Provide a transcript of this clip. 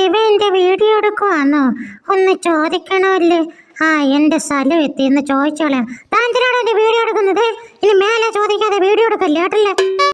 ഏ വീഡിയോ എടുക്കുവാന്നോ ഒന്ന് ചോദിക്കണമല്ലേ ആ എന്റെ സ്ഥലം എത്തി എന്ന് ചോദിച്ചോളാം താൻ എന്റെ വീഡിയോ എടുക്കുന്നത് ഇനി മേലെ ചോദിക്കാതെ വീഡിയോ എടുക്കല്ലേ കേട്ടല്ലേ